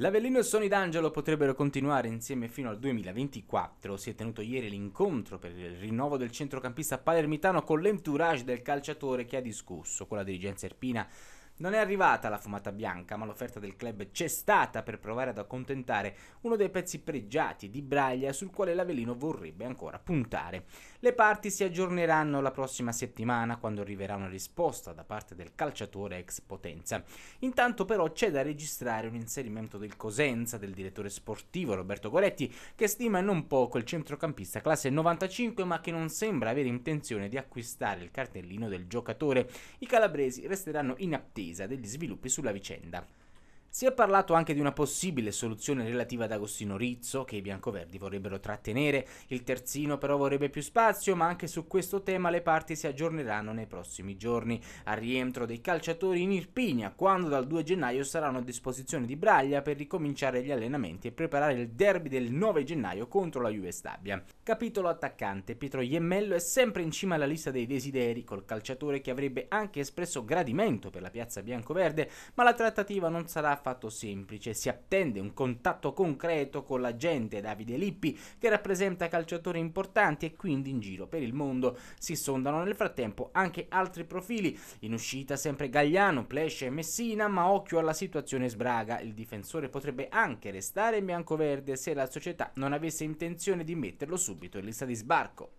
L'Avellino e Sony d'Angelo potrebbero continuare insieme fino al 2024. Si è tenuto ieri l'incontro per il rinnovo del centrocampista palermitano con l'entourage del calciatore che ha discusso con la dirigenza erpina non è arrivata la fumata bianca, ma l'offerta del club c'è stata per provare ad accontentare uno dei pezzi pregiati di Braglia sul quale l'Avelino vorrebbe ancora puntare. Le parti si aggiorneranno la prossima settimana quando arriverà una risposta da parte del calciatore ex Potenza. Intanto però c'è da registrare un inserimento del Cosenza del direttore sportivo Roberto Goretti che stima non poco il centrocampista classe 95 ma che non sembra avere intenzione di acquistare il cartellino del giocatore. I calabresi resteranno inattivi attesa degli sviluppi sulla vicenda. Si è parlato anche di una possibile soluzione relativa ad Agostino Rizzo, che i biancoverdi vorrebbero trattenere, il terzino però vorrebbe più spazio, ma anche su questo tema le parti si aggiorneranno nei prossimi giorni. Al rientro dei calciatori in Irpinia, quando dal 2 gennaio saranno a disposizione di Braglia per ricominciare gli allenamenti e preparare il derby del 9 gennaio contro la Juve Stabia. Capitolo attaccante, Pietro Iemmello è sempre in cima alla lista dei desideri, col calciatore che avrebbe anche espresso gradimento per la piazza biancoverde, ma la trattativa non sarà affatto semplice, si attende un contatto concreto con l'agente Davide Lippi, che rappresenta calciatori importanti e quindi in giro per il mondo, si sondano nel frattempo anche altri profili. In uscita sempre Gagliano, Plesce e Messina, ma occhio alla situazione sbraga. Il difensore potrebbe anche restare in biancoverde se la società non avesse intenzione di metterlo subito in lista di sbarco.